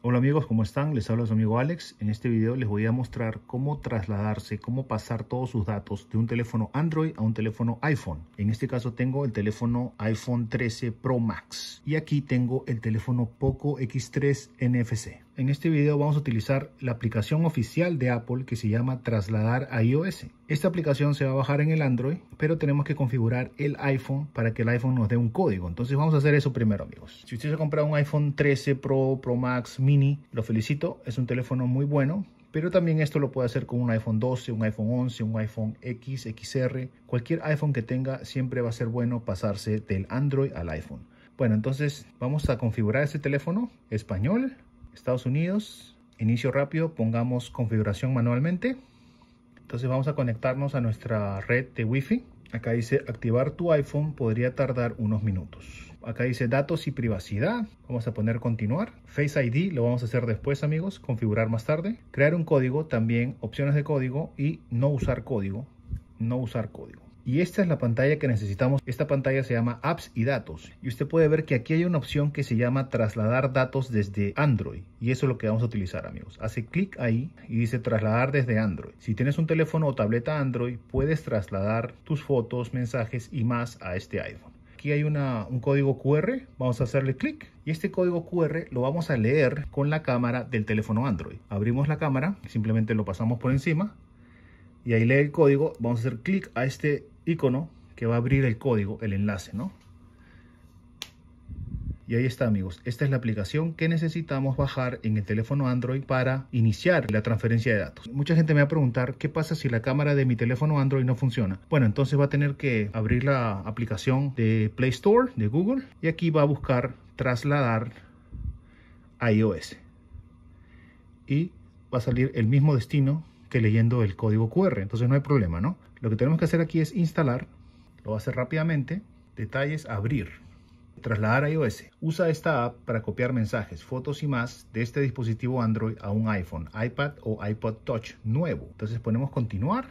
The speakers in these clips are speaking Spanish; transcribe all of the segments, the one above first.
Hola amigos, ¿cómo están? Les habla su amigo Alex. En este video les voy a mostrar cómo trasladarse, cómo pasar todos sus datos de un teléfono Android a un teléfono iPhone. En este caso tengo el teléfono iPhone 13 Pro Max y aquí tengo el teléfono Poco X3 NFC. En este video vamos a utilizar la aplicación oficial de Apple que se llama Trasladar a iOS. Esta aplicación se va a bajar en el Android, pero tenemos que configurar el iPhone para que el iPhone nos dé un código. Entonces vamos a hacer eso primero, amigos. Si usted se comprado un iPhone 13 Pro, Pro Max, Mini, lo felicito. Es un teléfono muy bueno, pero también esto lo puede hacer con un iPhone 12, un iPhone 11, un iPhone X, XR. Cualquier iPhone que tenga siempre va a ser bueno pasarse del Android al iPhone. Bueno, entonces vamos a configurar este teléfono español Estados Unidos, inicio rápido, pongamos configuración manualmente. Entonces vamos a conectarnos a nuestra red de Wi-Fi. Acá dice activar tu iPhone podría tardar unos minutos. Acá dice datos y privacidad. Vamos a poner continuar. Face ID lo vamos a hacer después amigos. Configurar más tarde. Crear un código también. Opciones de código y no usar código. No usar código. Y esta es la pantalla que necesitamos. Esta pantalla se llama Apps y Datos. Y usted puede ver que aquí hay una opción que se llama Trasladar datos desde Android. Y eso es lo que vamos a utilizar, amigos. Hace clic ahí y dice Trasladar desde Android. Si tienes un teléfono o tableta Android, puedes trasladar tus fotos, mensajes y más a este iPhone aquí hay un código QR, vamos a hacerle clic y este código QR lo vamos a leer con la cámara del teléfono Android. Abrimos la cámara, simplemente lo pasamos por encima y ahí lee el código, vamos a hacer clic a este icono que va a abrir el código, el enlace, ¿no? Y ahí está amigos, esta es la aplicación que necesitamos bajar en el teléfono Android para iniciar la transferencia de datos. Mucha gente me va a preguntar qué pasa si la cámara de mi teléfono Android no funciona. Bueno, entonces va a tener que abrir la aplicación de Play Store de Google y aquí va a buscar trasladar a iOS. Y va a salir el mismo destino que leyendo el código QR. Entonces no hay problema, ¿no? Lo que tenemos que hacer aquí es instalar, lo va a hacer rápidamente, detalles, abrir, trasladar a iOS. Usa esta app para copiar mensajes, fotos y más de este dispositivo Android a un iPhone, iPad o iPod Touch nuevo. Entonces ponemos continuar,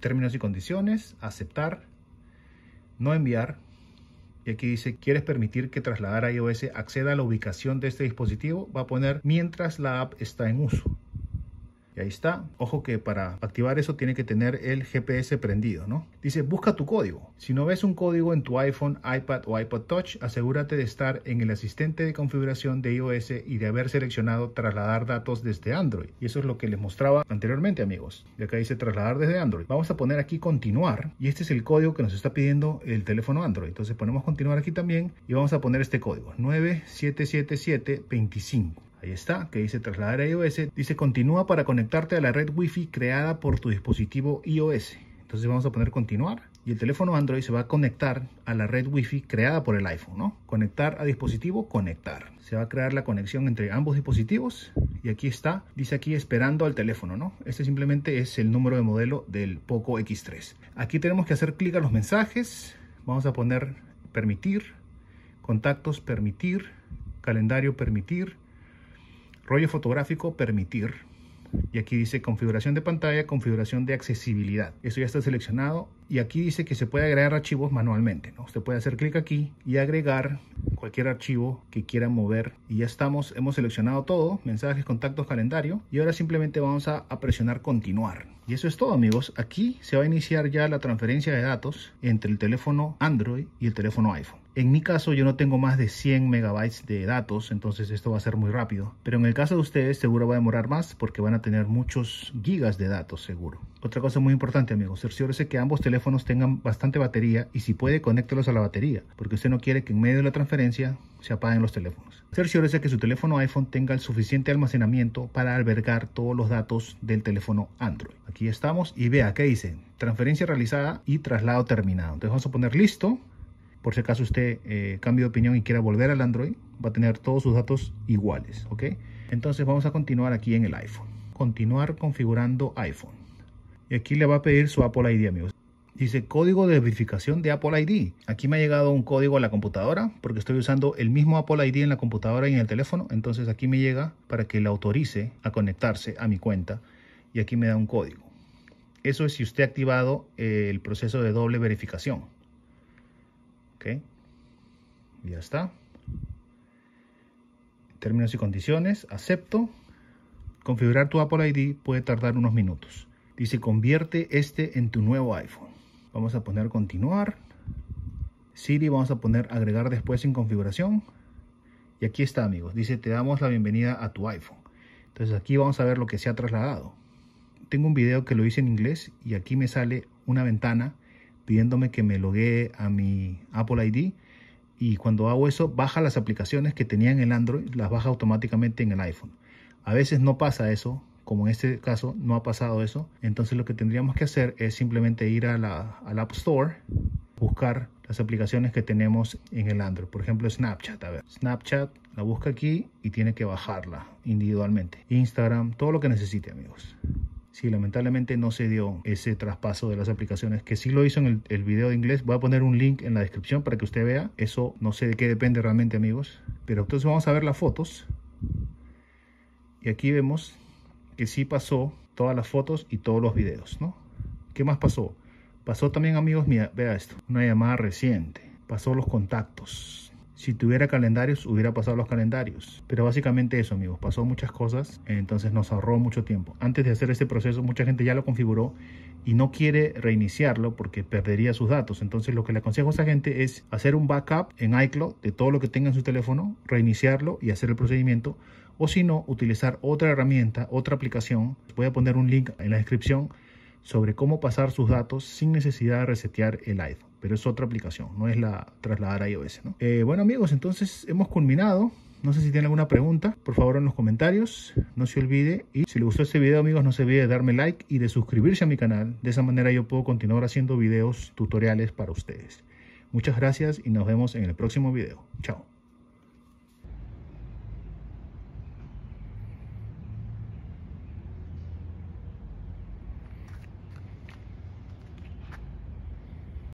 términos y condiciones, aceptar, no enviar. Y aquí dice, ¿quieres permitir que trasladar a iOS acceda a la ubicación de este dispositivo? Va a poner mientras la app está en uso ahí está. Ojo que para activar eso tiene que tener el GPS prendido, ¿no? Dice, busca tu código. Si no ves un código en tu iPhone, iPad o iPod Touch, asegúrate de estar en el asistente de configuración de iOS y de haber seleccionado trasladar datos desde Android. Y eso es lo que les mostraba anteriormente, amigos. Y acá dice trasladar desde Android. Vamos a poner aquí continuar. Y este es el código que nos está pidiendo el teléfono Android. Entonces ponemos continuar aquí también y vamos a poner este código. 977725. Ahí está, que dice trasladar a iOS. Dice continúa para conectarte a la red Wi-Fi creada por tu dispositivo iOS. Entonces vamos a poner continuar y el teléfono Android se va a conectar a la red Wi-Fi creada por el iPhone, ¿no? Conectar a dispositivo, conectar. Se va a crear la conexión entre ambos dispositivos y aquí está, dice aquí esperando al teléfono, ¿no? Este simplemente es el número de modelo del Poco X3. Aquí tenemos que hacer clic a los mensajes, vamos a poner permitir, contactos permitir, calendario permitir, rollo fotográfico, permitir. Y aquí dice configuración de pantalla, configuración de accesibilidad. Eso ya está seleccionado. Y aquí dice que se puede agregar archivos manualmente. ¿no? Usted puede hacer clic aquí y agregar cualquier archivo que quiera mover. Y ya estamos, hemos seleccionado todo. Mensajes, contactos, calendario. Y ahora simplemente vamos a presionar continuar. Y eso es todo amigos. Aquí se va a iniciar ya la transferencia de datos entre el teléfono Android y el teléfono iPhone. En mi caso yo no tengo más de 100 megabytes de datos, entonces esto va a ser muy rápido. Pero en el caso de ustedes seguro va a demorar más porque van a tener muchos gigas de datos seguro. Otra cosa muy importante amigos, cerciórese que ambos teléfonos tengan bastante batería y si puede conéctelos a la batería, porque usted no quiere que en medio de la transferencia se apaguen los teléfonos. Cerciórese que su teléfono iPhone tenga el suficiente almacenamiento para albergar todos los datos del teléfono Android. Aquí estamos y vea qué dice, transferencia realizada y traslado terminado. Entonces vamos a poner listo por si acaso usted eh, cambie de opinión y quiera volver al Android, va a tener todos sus datos iguales, ¿ok? Entonces vamos a continuar aquí en el iPhone. Continuar configurando iPhone. Y aquí le va a pedir su Apple ID, amigos. Dice código de verificación de Apple ID. Aquí me ha llegado un código a la computadora porque estoy usando el mismo Apple ID en la computadora y en el teléfono. Entonces aquí me llega para que le autorice a conectarse a mi cuenta y aquí me da un código. Eso es si usted ha activado eh, el proceso de doble verificación ok ya está términos y condiciones acepto configurar tu Apple ID puede tardar unos minutos dice convierte este en tu nuevo iPhone vamos a poner continuar Siri vamos a poner agregar después en configuración y aquí está amigos dice te damos la bienvenida a tu iPhone entonces aquí vamos a ver lo que se ha trasladado tengo un video que lo hice en inglés y aquí me sale una ventana pidiéndome que me loguee a mi Apple ID y cuando hago eso baja las aplicaciones que tenía en el Android, las baja automáticamente en el iPhone. A veces no pasa eso, como en este caso no ha pasado eso, entonces lo que tendríamos que hacer es simplemente ir a la, al App Store, buscar las aplicaciones que tenemos en el Android. Por ejemplo, Snapchat. A ver, Snapchat la busca aquí y tiene que bajarla individualmente. Instagram, todo lo que necesite, amigos. Sí, lamentablemente no se dio ese traspaso de las aplicaciones, que sí lo hizo en el, video de inglés. Voy a poner un link en la descripción para que usted vea. Eso no sé de qué depende realmente, amigos. Pero entonces vamos a ver las fotos. Y aquí vemos que sí pasó todas las fotos y todos los videos, ¿no? ¿Qué más pasó? Pasó también, amigos, Mira, vea esto, una llamada reciente. Pasó los contactos, si tuviera calendarios, hubiera pasado los calendarios. Pero básicamente eso, amigos. Pasó muchas cosas, entonces nos ahorró mucho tiempo. Antes de hacer este proceso, mucha gente ya lo configuró y no quiere reiniciarlo porque perdería sus datos. Entonces lo que le aconsejo a esa gente es hacer un backup en iCloud de todo lo que tenga en su teléfono, reiniciarlo y hacer el procedimiento. O si no, utilizar otra herramienta, otra aplicación. Voy a poner un link en la descripción sobre cómo pasar sus datos sin necesidad de resetear el iPhone pero es otra aplicación, no es la trasladar a iOS. ¿no? Eh, bueno amigos, entonces hemos culminado. No sé si tienen alguna pregunta, por favor en los comentarios, no se olvide. Y si les gustó este video amigos, no se olvide de darme like y de suscribirse a mi canal. De esa manera yo puedo continuar haciendo videos tutoriales para ustedes. Muchas gracias y nos vemos en el próximo video. Chao.